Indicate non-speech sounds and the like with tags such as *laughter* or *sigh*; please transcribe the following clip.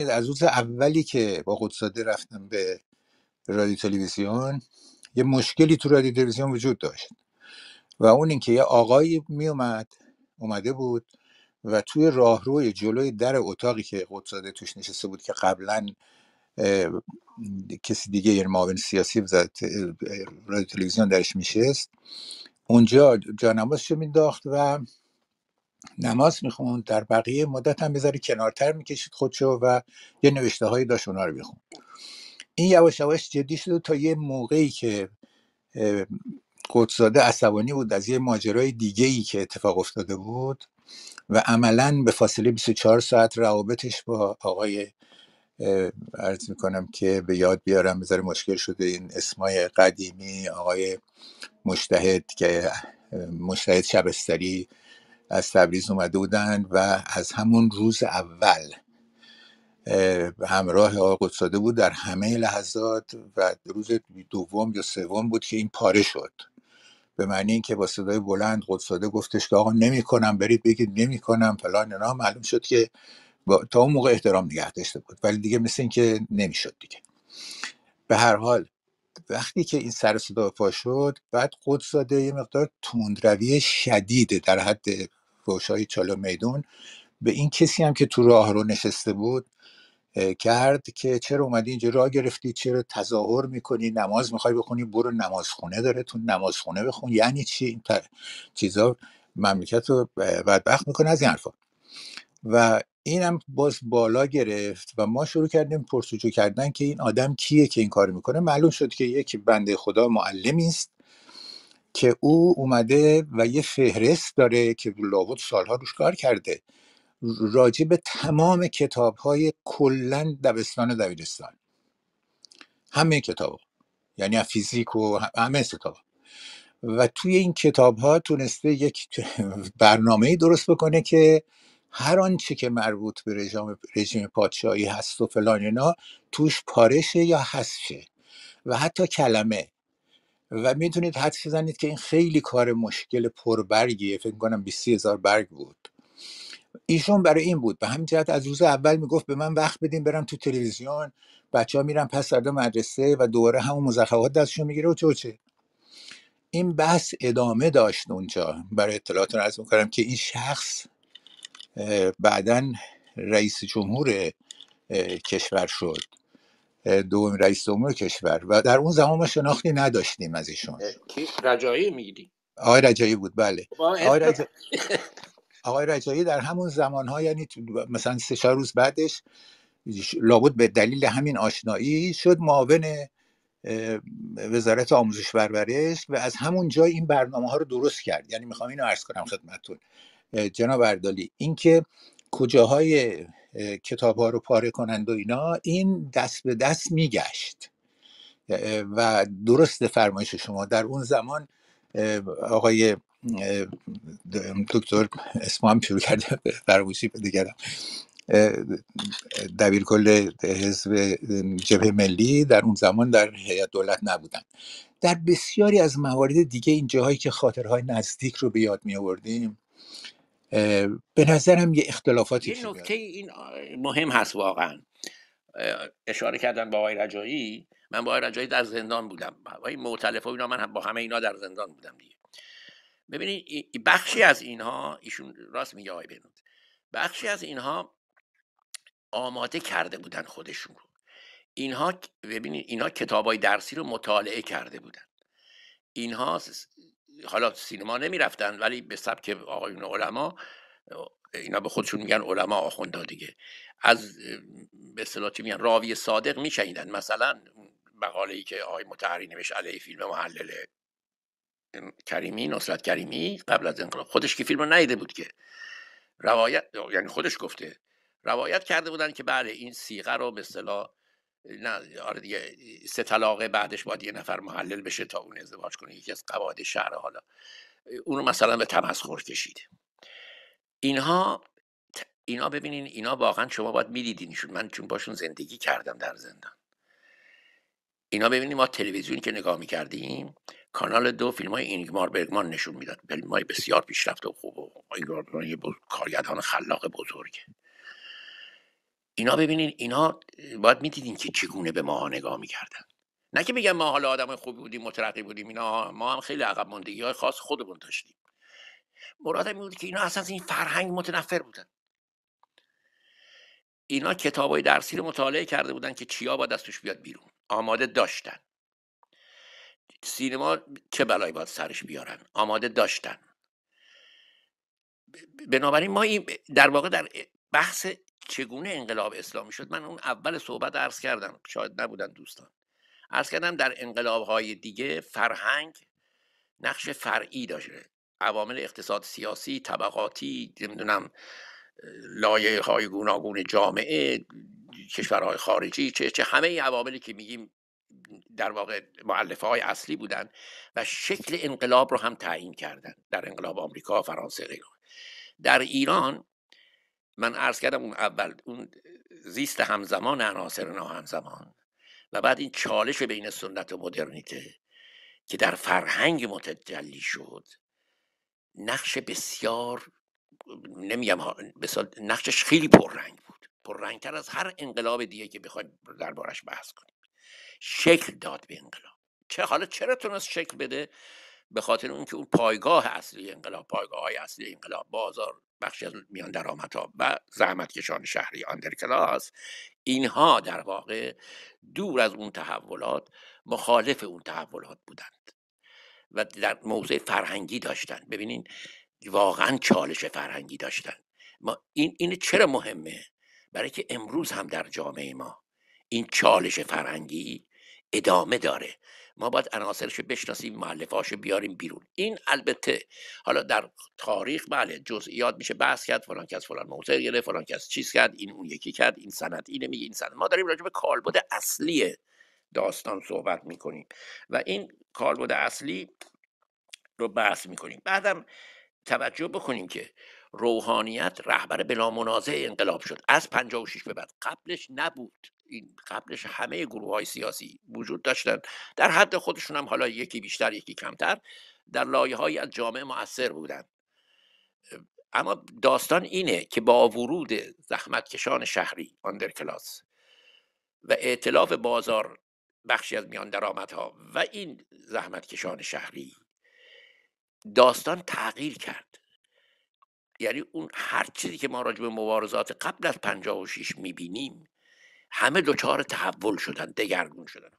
از روز اولی که با قدساده رفتم به رادیو تلویزیون یه مشکلی تو رادیو تلویزیون وجود داشت و اون اینکه یه آقایی اومد اومده بود و توی راهروی جلوی در اتاقی که قدساده توش نشسته بود که قبلا کسی دیگه یه یعنی معاون سیاسی رادیو تلویزیون درش میشست اونجا جانمازش مینداخت و نماز میخوند در بقیه مدت هم بذاری کنارتر میکشید خودشو و یه نوشته هایی داشت اونا رو میخوند این یواش یواش جدی تا یه موقعی که قدساده عصبانی بود از یه ماجرای دیگه ای که اتفاق افتاده بود و عملا به فاصله 24 ساعت روابطش با آقای عرض میکنم که به یاد بیارم بذاره مشکل شده این اسمای قدیمی آقای مشتهد که مشتهد شبستری از تبریز اومده بودن و از همون روز اول همراه آقا قدساده بود در همه لحظات و روز دوم یا سوم بود که این پاره شد به معنی اینکه با صدای بلند قدساده گفتش که آقا کنم برید بگید کنم فلان اینا معلوم شد که با... تا اون موقع احترام نگه داشته بود ولی دیگه مثل اینکه نمیشد دیگه به هر حال وقتی که این سر صدا پا شد بعد قدساده یه مقدار تندروی شدید در حد فوشای چالا میدون به این کسی هم که تو راه رو نشسته بود کرد که چرا اومدی اینجا راه گرفتی چرا تظاهر میکنی نماز میخوای بخونی برو نمازخونه داره تو نمازخونه بخون یعنی چی این چیزا مملکت رو بدبخت میکنه از این حرفا و اینم باز بالا گرفت و ما شروع کردیم پرسجو کردن که این آدم کیه که این کار میکنه معلوم شد که یکی بنده خدا معلمی است که او اومده و یه فهرست داره که لابد سالها روش کار کرده راجع به تمام کتاب های کلا دبستان و دبیرستان همه کتاب یعنی فیزیک و همه کتاب و توی این کتاب ها تونسته یک برنامه درست بکنه که هر آنچه که مربوط به رژیم رژیم پادشاهی هست و فلان اینا توش پارشه یا هستشه و حتی کلمه و میتونید حدس بزنید که این خیلی کار مشکل پربرگیه فکر کنم 20 هزار برگ بود ایشون برای این بود به همین جهت از روز اول میگفت به من وقت بدین برم تو تلویزیون بچه ها میرن پس فردا مدرسه و دوره همون مزخرفات دستشون میگیره و چوچه این بحث ادامه داشت اونجا برای اطلاعاتون از میکنم که این شخص بعدا رئیس جمهور کشور شد دوم رئیس جمهور کشور و در اون زمان ما شناختی نداشتیم از ایشون کی رجایی میگیدیم آقای رجایی بود بله خب، آقای رجایی... در همون زمان ها یعنی مثلا سه چهار روز بعدش لابد به دلیل همین آشنایی شد معاون وزارت آموزش پرورش و از همون جای این برنامه ها رو درست کرد یعنی میخوام اینو عرض کنم خدمتتون جناب اردالی اینکه کجاهای کتاب ها رو پاره کنند و اینا این دست به دست میگشت و درست فرمایش شما در اون زمان آقای دکتر اسمام شروع کرده *laughs* به دیگرم دبیر کل حزب جبه ملی در اون زمان در هیئت دولت نبودن در بسیاری از موارد دیگه این جاهایی که خاطرهای نزدیک رو به یاد می آوردیم به نظرم یه اختلافاتی یه نکته این مهم هست واقعا اشاره کردن با آقای رجایی من با آقای رجایی در زندان بودم آقای معتلف و اینا من با همه اینا در زندان بودم دیگه ببینید بخشی از اینها ایشون راست میگه آقای بنود بخشی از اینها آماده کرده بودن خودشون رو اینها ببینید اینها کتابای درسی رو مطالعه کرده بودن اینها حالا سینما رفتن ولی به سبک آقایون علما اینا به خودشون میگن علما آخوندا دیگه از به اصطلاح میگن راوی صادق میشنیدن مثلا مقاله ای که آقای متحری نوشت علیه فیلم محلل کریمی نصرت کریمی قبل از انقلاب خودش که فیلم رو ندیده بود که روایت یعنی خودش گفته روایت کرده بودن که بله این سیغه رو به اصطلاح نه آره دیگه سه طلاقه بعدش باید یه نفر محلل بشه تا اون ازدواج کنه یکی از قواعد شهر حالا اونو مثلا به تمسخر کشید اینها اینا ببینین اینا واقعا شما باید میدیدینشون من چون باشون زندگی کردم در زندان اینا ببینیم ما تلویزیونی که نگاه میکردیم کانال دو فیلم های اینگمار برگمان نشون میداد فیلم های بسیار پیشرفته و خوب و اینگمار یه کارگردان خلاق بزرگه اینا ببینین اینا باید میدیدین که چگونه به ماها نگاه میکردن نه که بگم ما حالا آدم خوبی بودیم مترقی بودیم اینا ما هم خیلی عقب ماندگی های خاص خودمون داشتیم مرادم این بود که اینا اصلا این فرهنگ متنفر بودن اینا کتاب های درسی رو مطالعه کرده بودن که چیا باید از بیاد بیرون آماده داشتن سینما چه بلایی باید سرش بیارن آماده داشتن بنابراین ما این در واقع در بحث چگونه انقلاب اسلامی شد من اون اول صحبت عرض کردم شاید نبودن دوستان عرض کردم در انقلاب های دیگه فرهنگ نقش فرعی داشته عوامل اقتصاد سیاسی طبقاتی نمیدونم لایه های گوناگون جامعه کشورهای خارجی چه چه همه عواملی که میگیم در واقع معلفه های اصلی بودن و شکل انقلاب رو هم تعیین کردن در انقلاب آمریکا فرانسه در ایران من عرض کردم اون اول اون زیست همزمان عناصر ناهمزمان و بعد این چالش بین سنت و مدرنیته که در فرهنگ متجلی شد نقش بسیار نمیگم بسیار نقشش خیلی پررنگ بود پررنگتر از هر انقلاب دیگه که بخواد دربارش بحث کنیم شکل داد به انقلاب چه حالا چرا تونست شکل بده به خاطر اون که اون پایگاه اصلی انقلاب پایگاه های اصلی انقلاب بازار بخشی از میان درآمدها و زحمت کشان شهری آندر کلاس اینها در واقع دور از اون تحولات مخالف اون تحولات بودند و در موضع فرهنگی داشتند ببینین واقعا چالش فرهنگی داشتن ما این این چرا مهمه برای که امروز هم در جامعه ما این چالش فرهنگی ادامه داره ما باید عناصرش بشناسیم معلفاش بیاریم بیرون این البته حالا در تاریخ بله جزئیات میشه بحث کرد فلان کس فلان موضع گرفت فلان کس چیز کرد این اون یکی کرد این سند اینه میگه این سند ما داریم راجع به کالبد اصلی داستان صحبت میکنیم و این کالبد اصلی رو بحث میکنیم بعدم توجه بکنیم که روحانیت رهبر بلا منازع انقلاب شد از 56 به بعد قبلش نبود این قبلش همه گروه های سیاسی وجود داشتن در حد خودشون هم حالا یکی بیشتر یکی کمتر در لایه های از جامعه مؤثر بودند اما داستان اینه که با ورود زحمتکشان شهری کلاس و اعتلاف بازار بخشی از میان درآمدها و این زحمتکشان شهری داستان تغییر کرد یعنی اون هر چیزی که ما راجع به مبارزات قبل از 56 میبینیم همه دچار تحول شدن دگرگون شدن